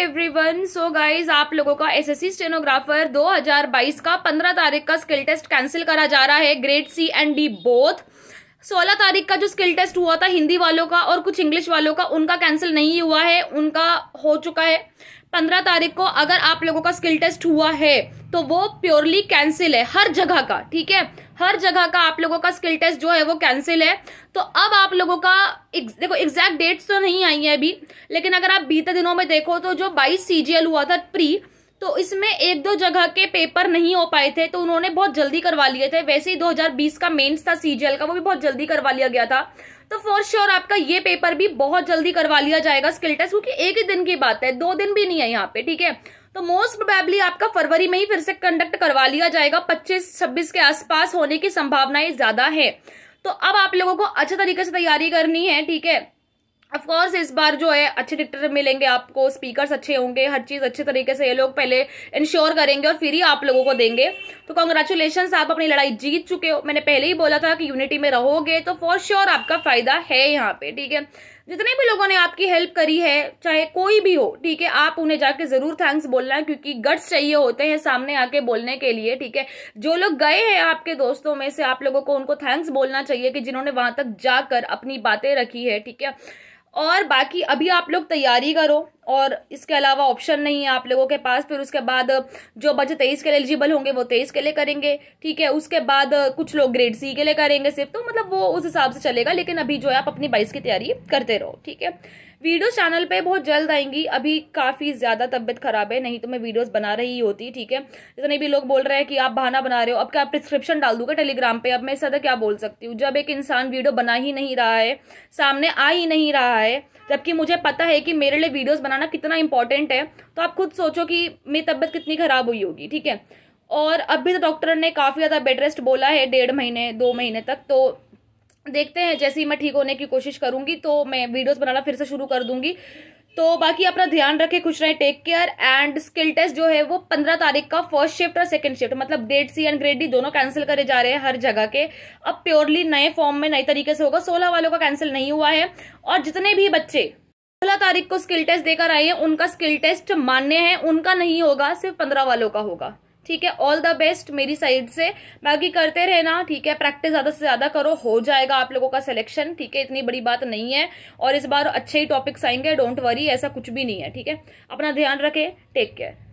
everyone so guys आप लोगों का एसएससी स्टेनोग्राफर 2022 का 15 तारीख का स्किल टेस्ट कैंसिल करा जा रहा है grade C and D both सोलह तारीख का जो स्किल टेस्ट हुआ था हिंदी वालों का और कुछ इंग्लिश वालों का उनका कैंसिल नहीं हुआ है उनका हो चुका है पंद्रह तारीख को अगर आप लोगों का स्किल टेस्ट हुआ है तो वो प्योरली कैंसिल है हर जगह का ठीक है हर जगह का आप लोगों का स्किल टेस्ट जो है वो कैंसिल है तो अब आप लोगों का एक, देखो एग्जैक्ट डेट्स तो नहीं आई है अभी लेकिन अगर आप बीते दिनों में देखो तो जो बाईस सी हुआ था प्री तो इसमें एक दो जगह के पेपर नहीं हो पाए थे तो उन्होंने बहुत जल्दी करवा लिए थे वैसे ही 2020 का मेंस था सीजीएल का वो भी बहुत जल्दी करवा लिया गया था तो फॉर श्योर sure आपका ये पेपर भी बहुत जल्दी करवा लिया जाएगा स्किल टेस्ट क्योंकि एक ही दिन की बात है दो दिन भी नहीं है यहाँ पे ठीक है तो मोस्ट प्रोबेबली आपका फरवरी में ही फिर से कंडक्ट करवा लिया जाएगा पच्चीस छब्बीस के आसपास होने की संभावनाएं ज्यादा है तो अब आप लोगों को अच्छे तरीके से तैयारी करनी है ठीक है ऑफकोर्स इस बार जो है अच्छे डिक्टर मिलेंगे आपको स्पीकर्स अच्छे होंगे हर चीज़ अच्छे तरीके से ये लोग पहले इंश्योर करेंगे और फिर ही आप लोगों को देंगे तो कॉन्ग्रेचुलेशन आप अपनी लड़ाई जीत चुके हो मैंने पहले ही बोला था कि यूनिटी में रहोगे तो फॉर श्योर sure आपका फ़ायदा है यहाँ पे ठीक है जितने भी लोगों ने आपकी हेल्प करी है चाहे कोई भी हो ठीक है आप उन्हें जाके जरूर थैंक्स बोलना है क्योंकि गट्स चाहिए होते हैं सामने आके बोलने के लिए ठीक है जो लोग गए हैं आपके दोस्तों में से आप लोगों को उनको थैंक्स बोलना चाहिए कि जिन्होंने वहां तक जाकर अपनी बातें रखी है ठीक है और बाकी अभी आप लोग तैयारी करो और इसके अलावा ऑप्शन नहीं है आप लोगों के पास फिर उसके बाद जो बच्चे तेईस के लिए एलिजिबल होंगे वो तेईस के लिए करेंगे ठीक है उसके बाद कुछ लोग ग्रेड सी के लिए करेंगे सिर्फ तो मतलब वो उस हिसाब से चलेगा लेकिन अभी जो है आप अपनी बाईस की तैयारी करते रहो ठीक है वीडियोस चैनल पे बहुत जल्द आएंगी अभी काफ़ी ज़्यादा तबीयत ख़राब है नहीं तो मैं वीडियोस बना रही होती ठीक है जितने भी लोग बोल रहे हैं कि आप बहाना बना रहे हो अब क्या प्रिस्क्रिप्शन डाल दूंगा टेलीग्राम पे अब मैं सदा क्या बोल सकती हूँ जब एक इंसान वीडियो बना ही नहीं रहा है सामने आ ही नहीं रहा है जबकि मुझे पता है कि मेरे लिए वीडियोज़ बना बनाना कितना इंपॉर्टेंट है तो आप खुद सोचो कि मेरी तबीयत कितनी ख़राब हुई होगी ठीक है और अभी तो डॉक्टर ने काफ़ी ज़्यादा बेड रेस्ट बोला है डेढ़ महीने दो महीने तक तो देखते हैं जैसे ही मैं ठीक होने की कोशिश करूँगी तो मैं वीडियोज़ बनाना फिर से शुरू कर दूँगी तो बाकी अपना ध्यान रखें खुश रहें take care and skill test जो है वो पंद्रह तारीख का फर्स्ट शिफ्ट और सेकंड शिफ्ट मतलब date C and grade D दोनों कैंसिल करे जा रहे हैं हर जगह के अब प्योरली नए फॉर्म में नए तरीके से होगा सोलह वालों का कैंसिल नहीं हुआ है और जितने भी बच्चे सोलह तारीख को स्किल टेस्ट देकर आइए उनका स्किल टेस्ट मान्य है उनका नहीं होगा सिर्फ पंद्रह वालों का होगा ठीक है ऑल द बेस्ट मेरी साइड से बाकी करते रहना ठीक है प्रैक्टिस ज़्यादा से ज़्यादा करो हो जाएगा आप लोगों का सिलेक्शन ठीक है इतनी बड़ी बात नहीं है और इस बार अच्छे ही टॉपिक्स आएंगे डोंट वरी ऐसा कुछ भी नहीं है ठीक है अपना ध्यान रखें टेक केयर